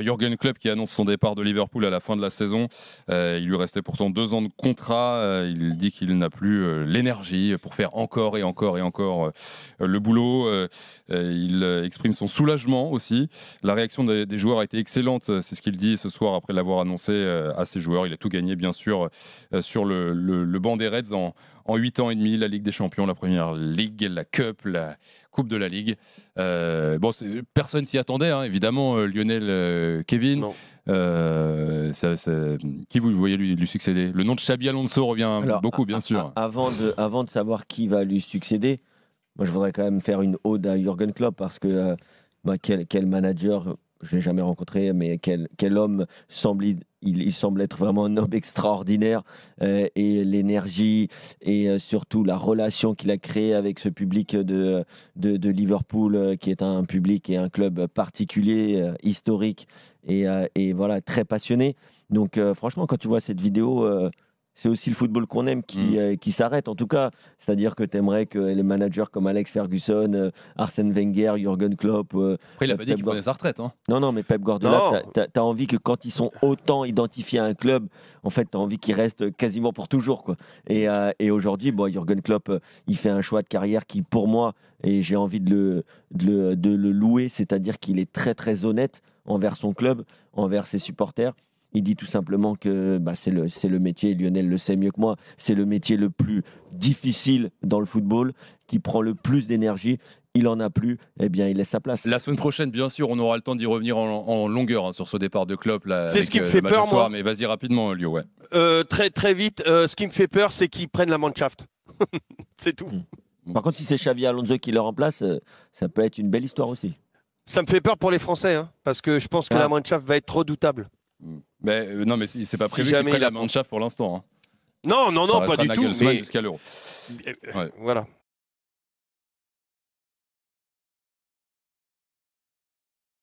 Jürgen Klopp qui annonce son départ de Liverpool à la fin de la saison. Euh, il lui restait pourtant deux ans de contrat. Euh, il dit qu'il n'a plus euh, l'énergie pour faire encore et encore et encore le boulot. il exprime son soulagement aussi. La réaction des, joueurs a été excellente. C'est ce qu'il dit ce soir après l'avoir annoncé à ses joueurs. Il a tout gagné bien sûr sur le, banc des Reds en, en 8 ans et demi, la Ligue des Champions, la Première Ligue, la Cup, la Coupe de la Ligue. bon, personne s'y attendait, hein, évidemment. Lionel euh, Kevin. Euh, qui vous voyez lui, succéder Le nom de Xabi Alonso revient beaucoup, bien sûr. avant, de, savoir qui va lui succéder, moi je voudrais quand même faire une ode à Jürgen Klopp parce que euh, bah, quel, manager je l'ai jamais rencontré, mais quel, quel homme semble il, semble être vraiment un homme extraordinaire euh, et l'énergie et euh, surtout la relation qu'il a créée avec ce public de, de, Liverpool, euh, qui est un public et un club particulier, historique et, voilà, très passionné. Donc franchement, quand tu vois cette vidéo, c'est aussi le football qu'on aime qui, mm. euh, s'arrête, en tout cas. C'est-à-dire que tu aimerais que les managers comme Alex Ferguson, euh, Arsène Wenger, Jürgen Klopp. Euh, Après, il n'a pas dit qu'il prenait sa retraite. Hein. Non, non, mais Pep Guardiola, tu as, envie que quand ils sont autant identifiés à un club, en fait, tu as envie qu'ils restent quasiment pour toujours. Quoi. Et, aujourd'hui, bon, Jürgen Klopp, il fait un choix de carrière qui, pour moi, et j'ai envie de le, de le louer, c'est-à-dire qu'il est très, très honnête envers son club, envers ses supporters. Il dit tout simplement que bah, c'est le, métier, Lionel le sait mieux que moi, c'est le métier le plus difficile dans le football, qui prend le plus d'énergie il en a plus, et eh bien, il laisse sa place. La semaine prochaine, bien sûr, on aura le temps d'y revenir en, longueur hein, sur ce départ de Klopp. C'est ce qui me euh, fait peur, moi. Mais vas-y rapidement, Lio. Ouais. Euh, très, très vite, euh, ce qui me fait peur, c'est qu'ils prennent la Mannschaft. c'est tout. Hmm. Par contre, si c'est Xavi Alonso qui le remplace, ça peut être une belle histoire aussi. Ça me fait peur pour les Français, hein, parce que je pense que ah. la Mannschaft va être redoutable. Hmm. Mais euh, non, mais c'est pas prévu si qu'il prenne la manche pour l'instant. Hein. Non, non, non, pas du tout. Mais... jusqu'à l'euro. Euh, voilà.